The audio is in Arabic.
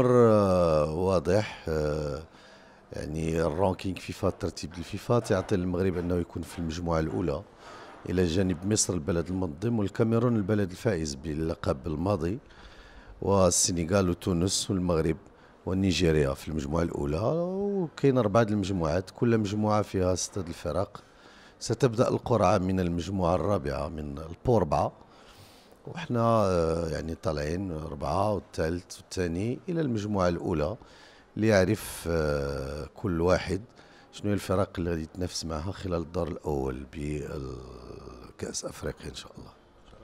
الامر آه، واضح آه، يعني الرانكينغ فيفا ترتيب الفيفا تعطي للمغرب انه يكون في المجموعه الاولى الى جانب مصر البلد المنظم والكاميرون البلد الفائز باللقب الماضي والسنغال وتونس والمغرب ونيجيريا في المجموعه الاولى وكاين اربعه المجموعات كل مجموعه فيها سته الفرق ستبدا القرعه من المجموعه الرابعه من البوربعه وحنا آه، يعني طالعين أربعة والثالث والثاني إلى المجموعة الأولى ليعرف آه، كل واحد شنو هي الفرق اللي غادي يتنافس معها خلال الدور الأول بكأس أفريقيا إن شاء الله